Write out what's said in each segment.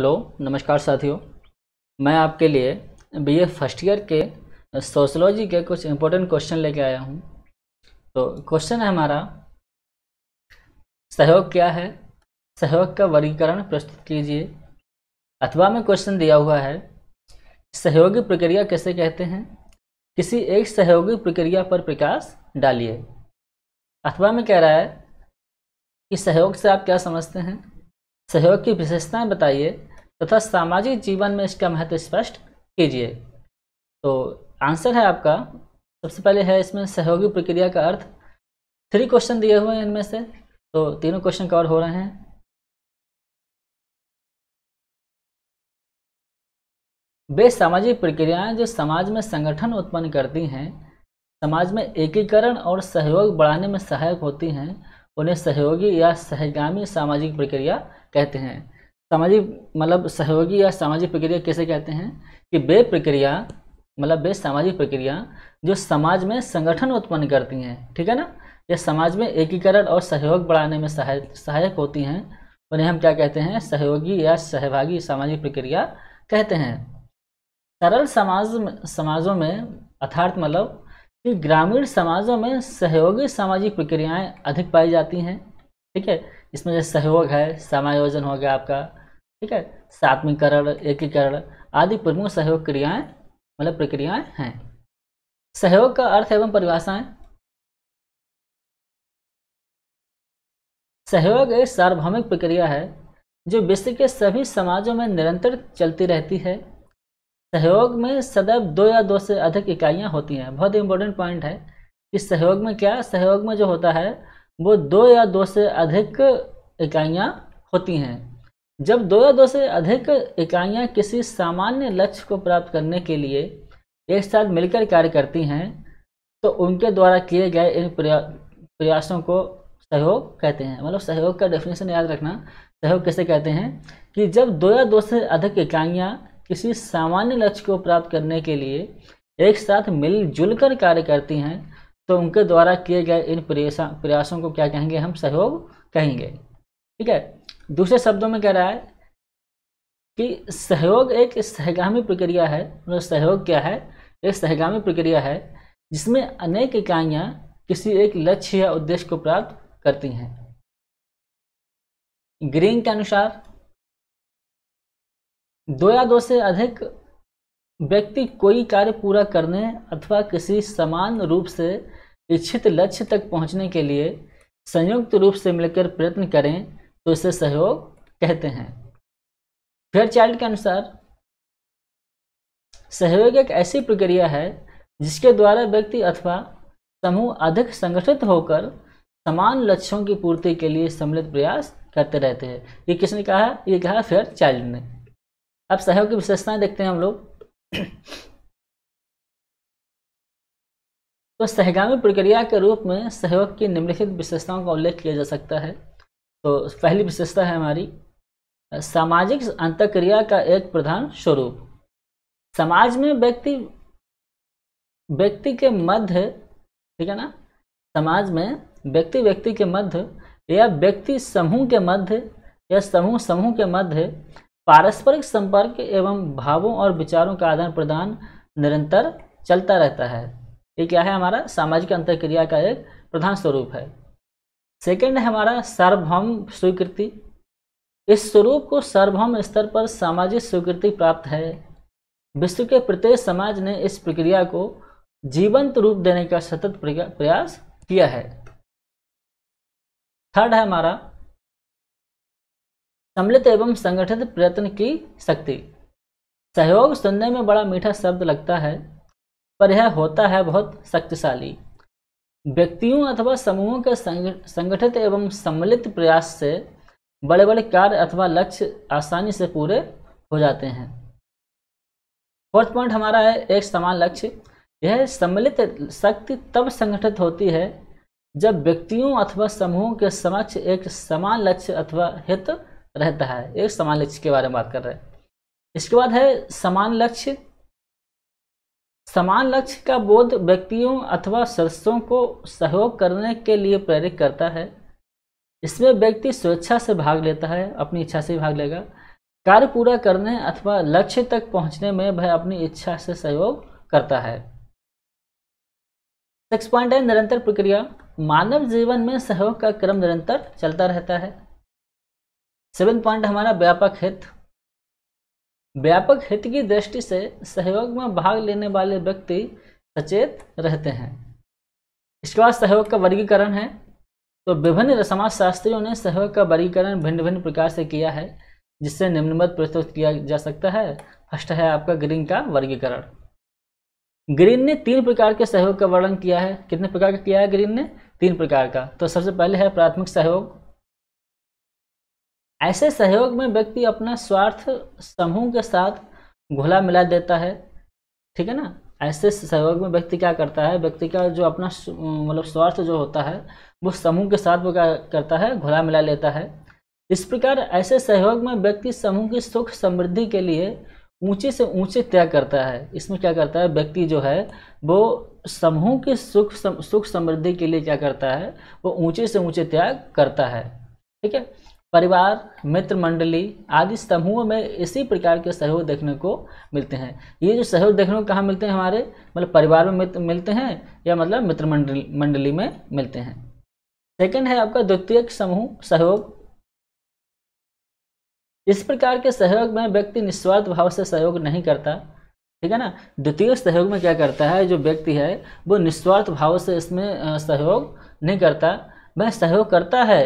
hello नमस्कार साथियों मैं आपके लिए बीए फर्स्ट ईयर के सोशोलॉजी के कुछ इम्पोर्टेंट क्वेश्चन लेके आया हूँ तो क्वेश्चन है हमारा सहयोग क्या है सहयोग का वर्गीकरण प्रस्तुत कीजिए अथवा में क्वेश्चन दिया हुआ है सहयोगी प्रक्रिया कैसे कहते हैं किसी एक सहयोगी प्रक्रिया पर प्रकाश डालिए अथवा में कह रहा है कि सहयोग से आप क्या समझते हैं सहयोग की विशेषताएं बताइए तथा तो सामाजिक जीवन में इसका महत्व स्पष्ट कीजिए तो आंसर है आपका सबसे पहले है इसमें सहयोगी प्रक्रिया का अर्थ थ्री क्वेश्चन दिए हुए हैं इनमें से तो तीनों क्वेश्चन कवर हो रहे हैं वे सामाजिक प्रक्रियाएं जो समाज में संगठन उत्पन्न करती हैं समाज में एकीकरण और सहयोग बढ़ाने में सहायक होती हैं उन्हें सहयोगी या सहगामी सामाजिक प्रक्रिया कहते हैं सामाजिक मतलब सहयोगी या सामाजिक प्रक्रिया कैसे कहते हैं कि वे प्रक्रिया मतलब वे सामाजिक प्रक्रिया जो समाज में संगठन उत्पन्न करती हैं ठीक है ना ये समाज में एकीकरण और सहयोग बढ़ाने में सहायक सहायक होती हैं उन्हें हम क्या कहते हैं सहयोगी या सहभागी सामाजिक प्रक्रिया कहते हैं सरल समाज समाजों में अर्थार्थ मतलब कि ग्रामीण समाजों में सहयोगी सामाजिक प्रक्रियाएं अधिक पाई जाती हैं ठीक है इसमें जैसे सहयोग है समायोजन हो गया आपका ठीक है सात्मीकरण एकीकरण आदि प्रमुख सहयोग क्रियाएं मतलब प्रक्रियाएं हैं सहयोग का अर्थ एवं परिभाषाएं सहयोग एक सार्वभौमिक प्रक्रिया है जो विश्व के सभी समाजों में निरंतर चलती रहती है सहयोग में सदैव दो या दो से अधिक इकाइयाँ होती हैं बहुत इंपॉर्टेंट पॉइंट है कि सहयोग में क्या सहयोग में जो होता है वो दो या दो से अधिक इकाइयाँ होती हैं जब दो या दो से अधिक इकाइयां किसी सामान्य लक्ष्य को प्राप्त करने के लिए एक साथ मिलकर कार्य करती हैं तो उनके द्वारा किए गए इन प्रयासों को सहयोग कहते हैं मतलब सहयोग का डेफिनेशन याद रखना सहयोग कैसे कहते हैं कि जब दो या दो से अधिक इकाइयाँ किसी सामान्य लक्ष्य को प्राप्त करने के लिए एक साथ मिलजुल कर कार्य करती हैं तो उनके द्वारा किए गए इन प्रयासों को क्या कहेंगे हम सहयोग कहेंगे ठीक है दूसरे शब्दों में कह रहा है कि सहयोग एक सहगामी प्रक्रिया है मतलब सहयोग क्या है एक सहगामी प्रक्रिया है जिसमें अनेक इकाइयाँ किसी एक लक्ष्य या उद्देश्य को प्राप्त करती हैं ग्रीन के अनुसार दो या दो से अधिक व्यक्ति कोई कार्य पूरा करने अथवा किसी समान रूप से इच्छित लक्ष्य तक पहुंचने के लिए संयुक्त रूप से मिलकर प्रयत्न करें तो इसे सहयोग कहते हैं फेयर चाइल्ड के अनुसार सहयोग एक ऐसी प्रक्रिया है जिसके द्वारा व्यक्ति अथवा समूह अधिक संगठित होकर समान लक्ष्यों की पूर्ति के लिए सम्मिलित प्रयास करते रहते हैं ये किसने कहा ये कहा फेयर चाइल्ड ने अब सहयोग की विशेषताएं देखते हैं हम लोग तो सहगामी प्रक्रिया के रूप में सहयोग की निम्नलिखित विशेषताओं का उल्लेख किया जा सकता है तो पहली विशेषता है हमारी सामाजिक अंतक्रिया का एक प्रधान स्वरूप समाज में व्यक्ति व्यक्ति के मध्य ठीक है ना समाज में व्यक्ति व्यक्ति के मध्य या व्यक्ति समूह के मध्य या समूह समूह के मध्य पारस्परिक संपर्क एवं भावों और विचारों का आदान प्रदान निरंतर चलता रहता है ये क्या है हमारा सामाजिक अंतक्रिया का एक प्रधान स्वरूप है सेकंड है हमारा सार्वभौम स्वीकृति इस स्वरूप को सार्वभौम स्तर पर सामाजिक स्वीकृति प्राप्त है विश्व के प्रत्येक समाज ने इस प्रक्रिया को जीवंत रूप देने का सतत प्रयास किया है थर्ड है हमारा सम्मिलित एवं संगठित प्रयत्न की शक्ति सहयोग सुनने में बड़ा मीठा शब्द लगता है पर यह होता है बहुत शक्तिशाली व्यक्तियों अथवा समूहों के संगठित एवं सम्मिलित प्रयास से बड़े बड़े कार्य अथवा लक्ष्य आसानी से पूरे हो जाते हैं फोर्थ पॉइंट हमारा है एक समान लक्ष्य यह सम्मिलित शक्ति तब संगठित होती है जब व्यक्तियों अथवा समूहों के समक्ष एक समान लक्ष्य अथवा हित रहता है एक समान लक्ष्य के बारे में बात कर रहे हैं इसके बाद है समान लक्ष्य समान लक्ष्य का बोध व्यक्तियों अथवा सदस्यों को सहयोग करने के लिए प्रेरित करता है इसमें व्यक्ति स्वेच्छा से भाग लेता है अपनी इच्छा से भाग लेगा कार्य पूरा करने अथवा लक्ष्य तक पहुंचने में वह अपनी इच्छा से सहयोग करता है सिक्स पॉइंट है निरंतर प्रक्रिया मानव जीवन में सहयोग का क्रम निरंतर चलता रहता है सेवन पॉइंट हमारा व्यापक हित व्यापक हित की दृष्टि से सहयोग में भाग लेने वाले व्यक्ति सचेत रहते हैं इसके बाद सहयोग का वर्गीकरण है तो विभिन्न समाजशास्त्रियों ने सहयोग का वर्गीकरण भिन्न भिन्न प्रकार से किया है जिससे निम्नमत प्रस्तुत किया जा सकता है फर्स्ट है आपका ग्रीन का वर्गीकरण ग्रीन ने तीन प्रकार के सहयोग का वर्णन किया है कितने प्रकार का किया है ग्रीन ने तीन प्रकार का तो सबसे पहले है प्राथमिक सहयोग ऐसे सहयोग में व्यक्ति अपना स्वार्थ समूह के साथ घुला मिला देता है ठीक है ना ऐसे सहयोग में व्यक्ति क्या करता है व्यक्ति का जो अपना मतलब स्वार्थ जो होता है वो समूह के साथ वो क्या करता है घुला मिला लेता है इस प्रकार ऐसे सहयोग में व्यक्ति समूह की सुख समृद्धि के लिए ऊंचे से ऊंचे तय करता है इसमें क्या करता है व्यक्ति जो है वो समूह की सुख सम, सुख समृद्धि के लिए क्या करता है वो ऊंचे से ऊंचे त्याग करता है ठीक है परिवार मित्र मंडली आदि समूहों में इसी प्रकार के सहयोग देखने को मिलते हैं ये जो सहयोग देखने को कहाँ मिलते हैं हमारे मतलब परिवार में मित्र मिलते हैं या मतलब मित्र मंडली मंडली में मिलते हैं सेकंड है आपका द्वितीय समूह सहयोग इस प्रकार के सहयोग में व्यक्ति निस्वार्थ भाव से सहयोग नहीं करता ठीक है ना द्वितीय सहयोग में क्या करता है जो व्यक्ति है वो निस्वार्थ भाव से इसमें सहयोग नहीं करता वह सहयोग करता है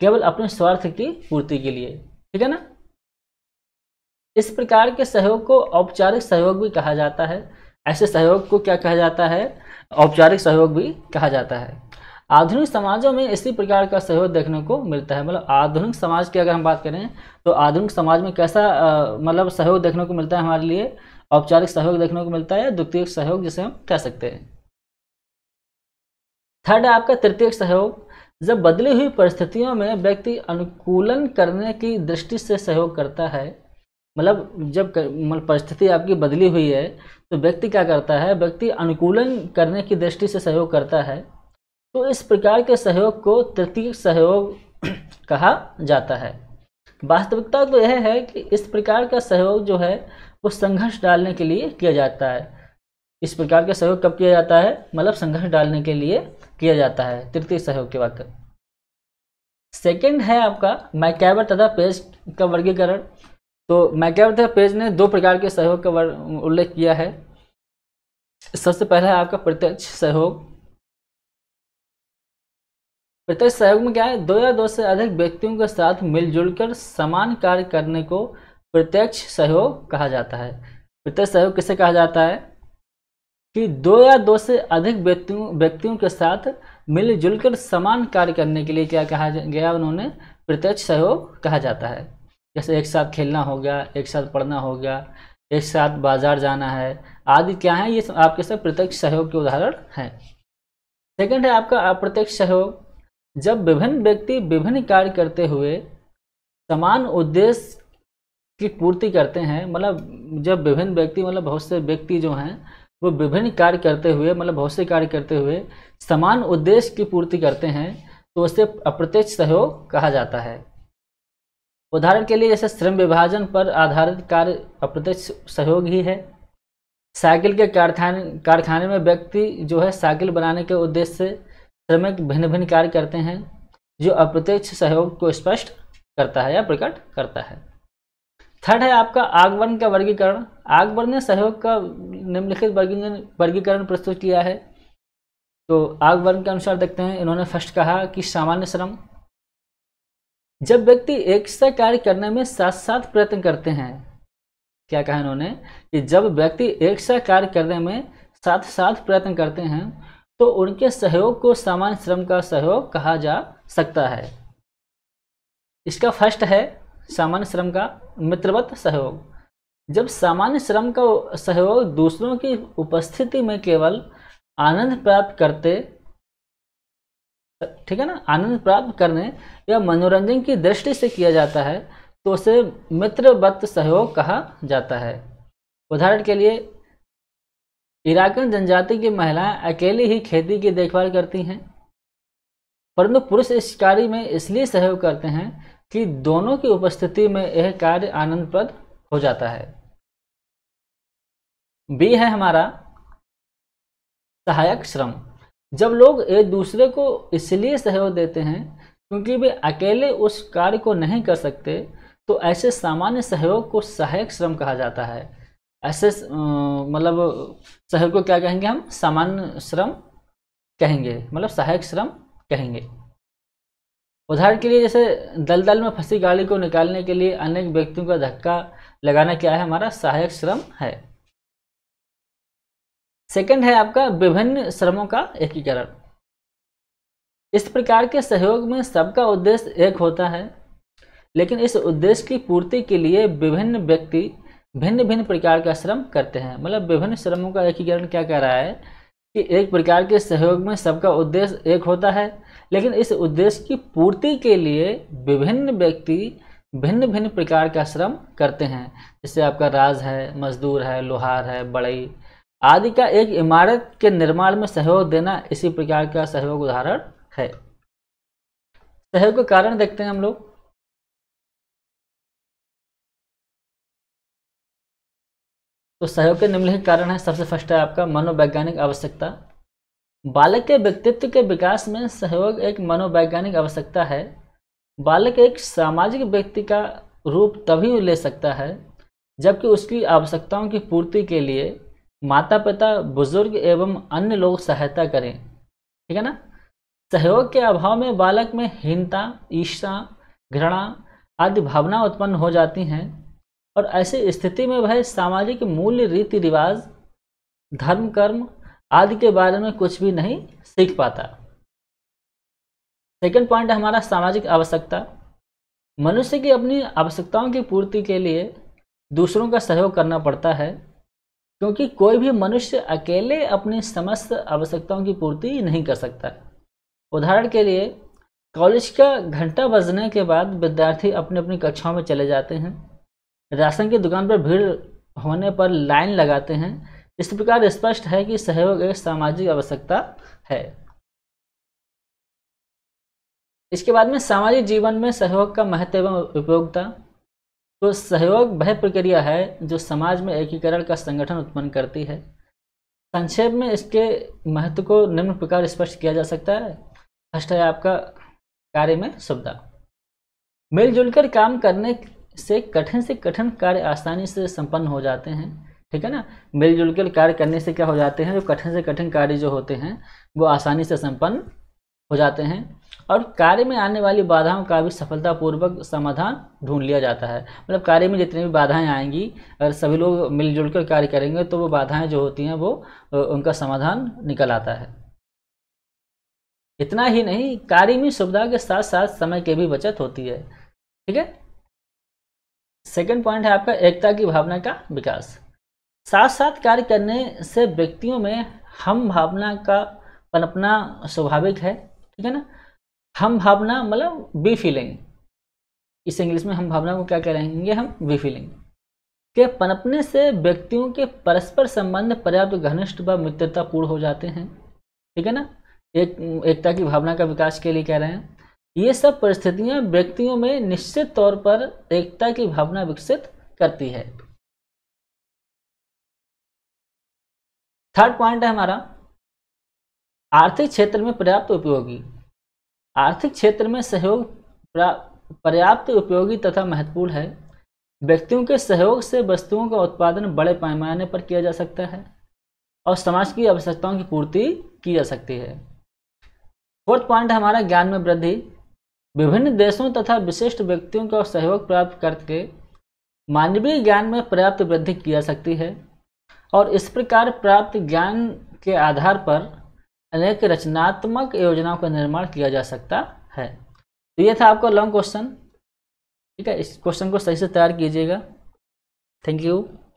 केवल अपने स्वार्थ की पूर्ति के लिए ठीक है ना इस प्रकार के सहयोग को औपचारिक सहयोग भी कहा जाता है ऐसे सहयोग को क्या कहा जाता है औपचारिक सहयोग भी कहा जाता है आधुनिक समाजों में इसी प्रकार का सहयोग देखने को मिलता है मतलब आधुनिक समाज की अगर हम बात करें तो आधुनिक समाज में कैसा मतलब सहयोग देखने को मिलता है हमारे लिए औपचारिक सहयोग देखने को मिलता है या द्वितीय सहयोग जिसे हम कह सकते हैं थर्ड है आपका तृतीय सहयोग जब बदली हुई परिस्थितियों में व्यक्ति अनुकूलन करने की दृष्टि से सहयोग करता है मतलब जब मतलब परिस्थिति आपकी बदली हुई है तो व्यक्ति क्या करता है व्यक्ति अनुकूलन करने की दृष्टि से सहयोग करता है तो इस प्रकार के सहयोग को तृतीय सहयोग कहा जाता है वास्तविकता तो यह है कि इस प्रकार का सहयोग जो है वो संघर्ष डालने के लिए किया जाता है इस प्रकार का सहयोग कब किया जाता है मतलब संघर्ष डालने के लिए किया जाता है तृतीय सहयोग के वक्त सेकेंड है आपका मैकैबर तथा पेज का वर्गीकरण तो मैकैबर तथा पेज ने दो प्रकार के सहयोग का उल्लेख किया है सबसे पहला है आपका प्रत्यक्ष सहयोग प्रत्यक्ष सहयोग में क्या है दो या दो से अधिक व्यक्तियों के साथ मिलजुल कर समान कार्य करने को प्रत्यक्ष सहयोग कहा जाता है प्रत्यक्ष सहयोग किसे कहा जाता है कि दो या दो से अधिक व्यक्तियों व्यक्तियों के साथ मिलजुल कर समान कार्य करने के लिए क्या कहा गया उन्होंने प्रत्यक्ष सहयोग कहा जाता है जैसे एक साथ खेलना हो गया एक साथ पढ़ना हो गया एक साथ बाजार जाना है आदि क्या है ये आपके साथ प्रत्यक्ष सहयोग के उदाहरण हैं सेकंड है आपका अप्रत्यक्ष सहयोग जब विभिन्न व्यक्ति विभिन्न कार्य करते हुए समान उद्देश्य की पूर्ति करते हैं मतलब जब विभिन्न व्यक्ति मतलब बहुत से व्यक्ति जो हैं वो विभिन्न कार्य करते हुए मतलब बहुत से कार्य करते हुए समान उद्देश्य की पूर्ति करते हैं तो उसे अप्रत्यक्ष सहयोग कहा जाता है उदाहरण के लिए जैसे श्रम विभाजन पर आधारित कार्य अप्रत्यक्ष सहयोग ही है साइकिल के कारखाने कारखाने में व्यक्ति जो है साइकिल बनाने के उद्देश्य से श्रमिक भिन्न भिन्न कार्य करते हैं जो अप्रत्यक्ष सहयोग को स्पष्ट करता है या प्रकट करता है थर्ड है आपका आगवन का वर्गीकरण आगवन ने सहयोग का निम्नलिखित वर्गीकरण प्रस्तुत किया है तो आगवन के अनुसार देखते हैं इन्होंने फर्स्ट कहा कि सामान्य श्रम जब व्यक्ति एक सा कार्य करने में साथ साथ प्रयत्न करते हैं क्या कहा इन्होंने कि जब व्यक्ति एक सा कार्य करने में साथ साथ प्रयत्न करते हैं तो उनके सहयोग को सामान्य श्रम का सहयोग कहा जा सकता है इसका फर्स्ट है सामान्य श्रम का मित्रवत सहयोग जब सामान्य श्रम का सहयोग दूसरों की उपस्थिति में केवल आनंद प्राप्त करते ठीक है ना आनंद प्राप्त करने या मनोरंजन की दृष्टि से किया जाता है तो उसे मित्रवत सहयोग कहा जाता है उदाहरण के लिए इराकन जनजाति की महिलाएं अकेली ही खेती की देखभाल करती हैं परंतु पुरुष इस कार्य में इसलिए सहयोग करते हैं कि दोनों की उपस्थिति में यह कार्य आनंदप्रद हो जाता है बी है हमारा सहायक श्रम जब लोग एक दूसरे को इसलिए सहयोग देते हैं क्योंकि वे अकेले उस कार्य को नहीं कर सकते तो ऐसे सामान्य सहयोग को सहायक श्रम कहा जाता है ऐसे मतलब सहयोग को क्या कहेंगे हम सामान्य श्रम कहेंगे मतलब सहायक श्रम कहेंगे उदाहरण के लिए जैसे दलदल में फंसी गाड़ी को निकालने के लिए अनेक व्यक्तियों का धक्का लगाना क्या है हमारा सहायक श्रम है सेकंड है आपका विभिन्न श्रमों का एकीकरण इस प्रकार के सहयोग में सबका उद्देश्य एक होता है लेकिन इस उद्देश्य की पूर्ति के लिए विभिन्न व्यक्ति भिन्न भिन्न प्रकार का श्रम करते हैं मतलब विभिन्न श्रमों का एकीकरण क्या कर रहा है कि एक प्रकार के सहयोग में सबका उद्देश्य एक होता है लेकिन इस उद्देश्य की पूर्ति के लिए विभिन्न व्यक्ति भिन्न भिन्न प्रकार का श्रम करते हैं जैसे आपका राज है मजदूर है लोहार है बड़ई आदि का एक इमारत के निर्माण में सहयोग देना इसी प्रकार का सहयोग उदाहरण है सहयोग का कारण देखते हैं हम लोग तो सहयोग के निम्नलिखित कारण है सबसे फर्स्ट है आपका मनोवैज्ञानिक आवश्यकता बालक के व्यक्तित्व के विकास में सहयोग एक मनोवैज्ञानिक आवश्यकता है बालक एक सामाजिक व्यक्ति का रूप तभी ले सकता है जबकि उसकी आवश्यकताओं की पूर्ति के लिए माता पिता बुजुर्ग एवं अन्य लोग सहायता करें ठीक है ना सहयोग के अभाव में बालक में हीनता ईर्षा घृणा आदि भावना उत्पन्न हो जाती हैं और ऐसी स्थिति में भाई सामाजिक मूल्य रीति रिवाज धर्म कर्म आदि के बारे में कुछ भी नहीं सीख पाता सेकंड पॉइंट है हमारा सामाजिक आवश्यकता मनुष्य की अपनी आवश्यकताओं की पूर्ति के लिए दूसरों का सहयोग करना पड़ता है क्योंकि कोई भी मनुष्य अकेले अपनी समस्त आवश्यकताओं की पूर्ति नहीं कर सकता उदाहरण के लिए कॉलेज का घंटा बजने के बाद विद्यार्थी अपने अपनी कक्षाओं में चले जाते हैं राशन की दुकान पर भीड़ होने पर लाइन लगाते हैं इस प्रकार स्पष्ट है कि सहयोग एक सामाजिक आवश्यकता है इसके बाद में सामाजिक जीवन में सहयोग का महत्व एवं उपयोगिता तो सहयोग वह प्रक्रिया है जो समाज में एकीकरण का संगठन उत्पन्न करती है संक्षेप में इसके महत्व को निम्न प्रकार स्पष्ट किया जा सकता है फर्स्ट है आपका कार्य में सुविधा मिलजुल कर काम करने से कठिन से कठिन कार्य आसानी से संपन्न हो जाते हैं ठीक है ना मिलजुल कर कार्य करने से क्या हो जाते हैं जो कठिन से कठिन कार्य जो होते हैं वो आसानी से संपन्न हो जाते हैं और कार्य में आने वाली बाधाओं का भी सफलतापूर्वक समाधान ढूंढ लिया जाता है मतलब कार्य में जितनी भी बाधाएं आएंगी अगर सभी लोग मिलजुल कर कार्य करेंगे तो वो बाधाएं जो होती हैं वो उनका समाधान निकल आता है इतना ही नहीं कार्य में सुविधा के साथ साथ समय की भी बचत होती है ठीक है सेकंड पॉइंट है आपका एकता की भावना का विकास साथ साथ कार्य करने से व्यक्तियों में हम भावना का पनपना स्वाभाविक है ठीक है ना हम भावना मतलब बी फीलिंग इस इंग्लिश में हम भावना को क्या कहेंगे हम बी फीलिंग के पनपने से व्यक्तियों के परस्पर संबंध पर्याप्त घनिष्ठ व मित्रतापूर्ण हो जाते हैं ठीक है ना एक एकता की भावना का विकास के लिए कह रहे हैं ये सब परिस्थितियाँ व्यक्तियों में निश्चित तौर पर एकता की भावना विकसित करती है थर्ड पॉइंट है हमारा आर्थिक क्षेत्र में पर्याप्त उपयोगी आर्थिक क्षेत्र में सहयोग पर्याप्त उपयोगी तथा महत्वपूर्ण है व्यक्तियों के सहयोग से वस्तुओं का उत्पादन बड़े पैमाने पर किया जा सकता है और समाज की आवश्यकताओं की पूर्ति की जा सकती है फोर्थ पॉइंट हमारा ज्ञान में वृद्धि विभिन्न देशों तथा विशिष्ट व्यक्तियों का सहयोग प्राप्त करके मानवीय ज्ञान में पर्याप्त वृद्धि की जा सकती है और इस प्रकार प्राप्त ज्ञान के आधार पर अनेक रचनात्मक योजनाओं का निर्माण किया जा सकता है तो ये था आपका लॉन्ग क्वेश्चन ठीक है इस क्वेश्चन को सही से तैयार कीजिएगा थैंक यू